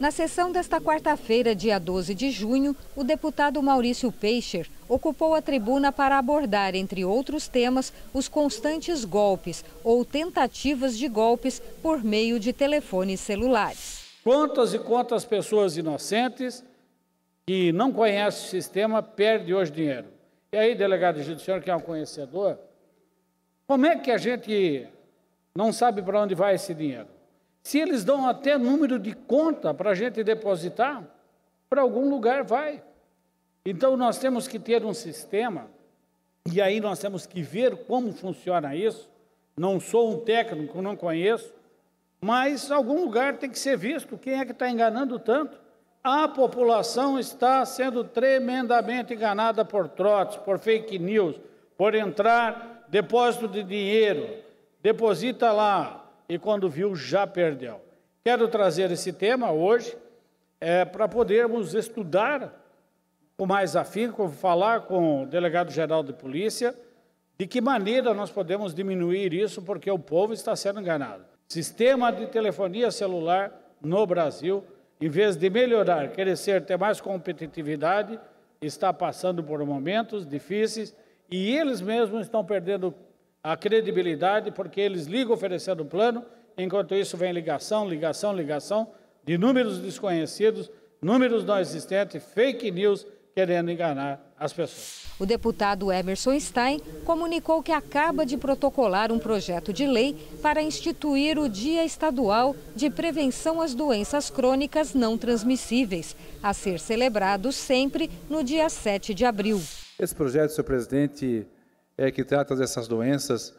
Na sessão desta quarta-feira, dia 12 de junho, o deputado Maurício Peixer ocupou a tribuna para abordar, entre outros temas, os constantes golpes ou tentativas de golpes por meio de telefones celulares. Quantas e quantas pessoas inocentes que não conhecem o sistema perdem hoje dinheiro? E aí, delegado judiciário, que é um conhecedor, como é que a gente não sabe para onde vai esse dinheiro? Se eles dão até número de conta para a gente depositar, para algum lugar vai. Então nós temos que ter um sistema, e aí nós temos que ver como funciona isso. Não sou um técnico, não conheço, mas algum lugar tem que ser visto quem é que está enganando tanto. A população está sendo tremendamente enganada por trotes, por fake news, por entrar depósito de dinheiro, deposita lá e quando viu, já perdeu. Quero trazer esse tema hoje é, para podermos estudar com mais afinco, falar com o delegado-geral de polícia, de que maneira nós podemos diminuir isso, porque o povo está sendo enganado. Sistema de telefonia celular no Brasil, em vez de melhorar, crescer, ter mais competitividade, está passando por momentos difíceis e eles mesmos estão perdendo a credibilidade, porque eles ligam oferecendo o plano, enquanto isso vem ligação, ligação, ligação, de números desconhecidos, números não existentes, fake news, querendo enganar as pessoas. O deputado Emerson Stein comunicou que acaba de protocolar um projeto de lei para instituir o Dia Estadual de Prevenção às Doenças Crônicas Não Transmissíveis, a ser celebrado sempre no dia 7 de abril. Esse projeto, senhor presidente, é, que trata dessas doenças,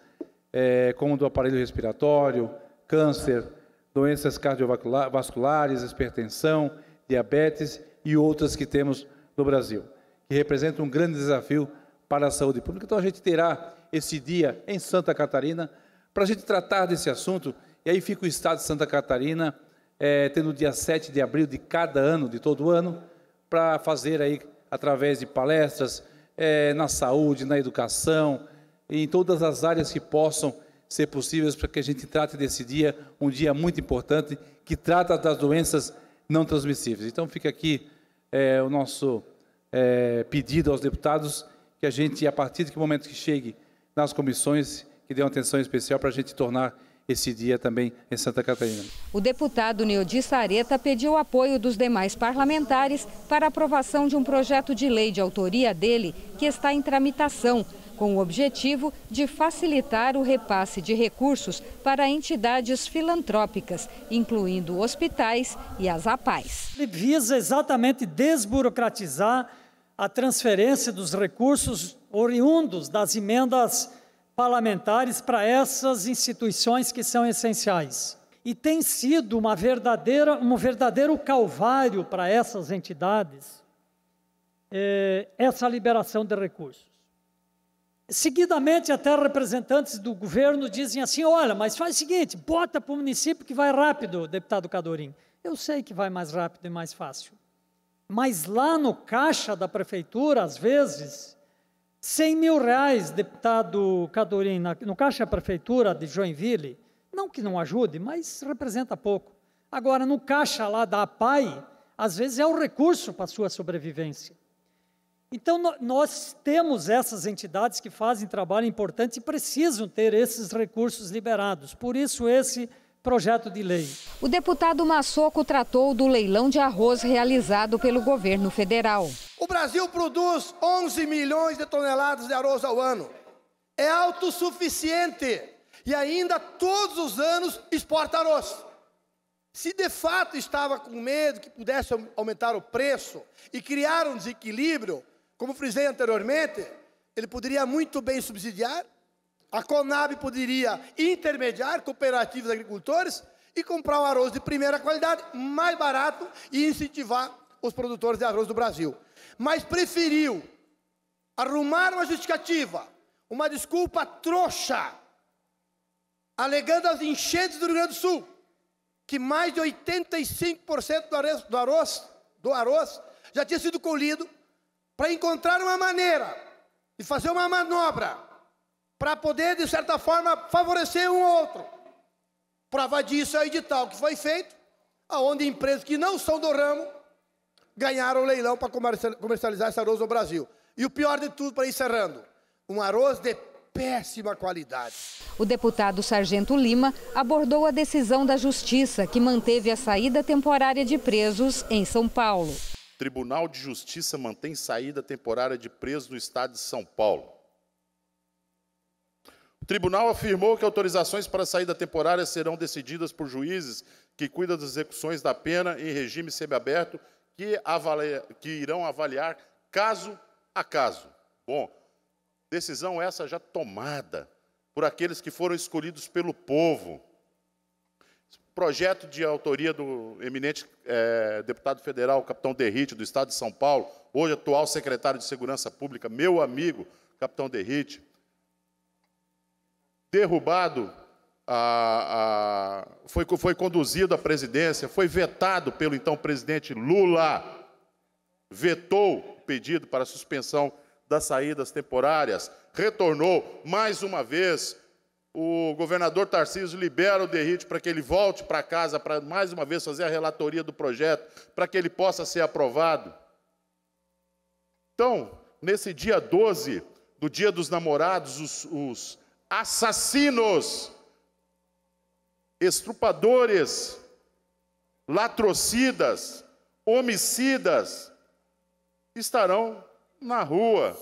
é, como do aparelho respiratório, câncer, doenças cardiovasculares, hipertensão, diabetes e outras que temos no Brasil, que representa um grande desafio para a saúde pública. Então a gente terá esse dia em Santa Catarina para a gente tratar desse assunto. E aí fica o Estado de Santa Catarina, é, tendo dia 7 de abril de cada ano, de todo ano, para fazer aí, através de palestras, é, na saúde, na educação, em todas as áreas que possam ser possíveis para que a gente trate desse dia, um dia muito importante, que trata das doenças não transmissíveis. Então fica aqui é, o nosso é, pedido aos deputados que a gente, a partir do momento que chegue nas comissões, que dê uma atenção especial para a gente tornar esse dia também em Santa Catarina. O deputado Neodi Sareta pediu apoio dos demais parlamentares para aprovação de um projeto de lei de autoria dele que está em tramitação com o objetivo de facilitar o repasse de recursos para entidades filantrópicas, incluindo hospitais e as APAES. Ele visa exatamente desburocratizar a transferência dos recursos oriundos das emendas parlamentares para essas instituições que são essenciais. E tem sido uma verdadeira, um verdadeiro calvário para essas entidades eh, essa liberação de recursos. Seguidamente, até representantes do governo dizem assim: olha, mas faz o seguinte, bota para o município que vai rápido, deputado Cadorim. Eu sei que vai mais rápido e mais fácil. Mas lá no caixa da prefeitura, às vezes, 100 mil reais, deputado Cadorim, no caixa prefeitura de Joinville, não que não ajude, mas representa pouco. Agora, no caixa lá da APAI, às vezes é o um recurso para a sua sobrevivência. Então, nós temos essas entidades que fazem trabalho importante e precisam ter esses recursos liberados. Por isso, esse projeto de lei. O deputado Massoco tratou do leilão de arroz realizado pelo governo federal. O Brasil produz 11 milhões de toneladas de arroz ao ano. É autossuficiente e ainda todos os anos exporta arroz. Se de fato estava com medo que pudesse aumentar o preço e criar um desequilíbrio, como frisei anteriormente, ele poderia muito bem subsidiar a Conab poderia intermediar cooperativas agricultores e comprar o arroz de primeira qualidade, mais barato, e incentivar os produtores de arroz do Brasil. Mas preferiu arrumar uma justificativa, uma desculpa trouxa, alegando as enchentes do Rio Grande do Sul, que mais de 85% do arroz, do arroz, do arroz já tinha sido colhido, para encontrar uma maneira de fazer uma manobra para poder, de certa forma, favorecer um ou outro. Prova disso é o edital que foi feito, aonde empresas que não são do ramo ganharam o leilão para comercializar esse arroz no Brasil. E o pior de tudo, para encerrando, um arroz de péssima qualidade. O deputado Sargento Lima abordou a decisão da Justiça, que manteve a saída temporária de presos em São Paulo. O Tribunal de Justiça mantém saída temporária de presos no estado de São Paulo. O tribunal afirmou que autorizações para saída temporária serão decididas por juízes que cuidam das execuções da pena em regime semiaberto, que, avalia, que irão avaliar caso a caso. Bom, decisão essa já tomada por aqueles que foram escolhidos pelo povo. Projeto de autoria do eminente é, deputado federal, capitão Derrite, do Estado de São Paulo, hoje atual secretário de Segurança Pública, meu amigo, capitão Derrite derrubado, a, a, foi, foi conduzido à presidência, foi vetado pelo então presidente Lula, vetou o pedido para suspensão das saídas temporárias, retornou mais uma vez. O governador Tarcísio libera o Derrite para que ele volte para casa para mais uma vez fazer a relatoria do projeto, para que ele possa ser aprovado. Então, nesse dia 12, do Dia dos Namorados, os, os, assassinos, estrupadores, latrocidas, homicidas estarão na rua.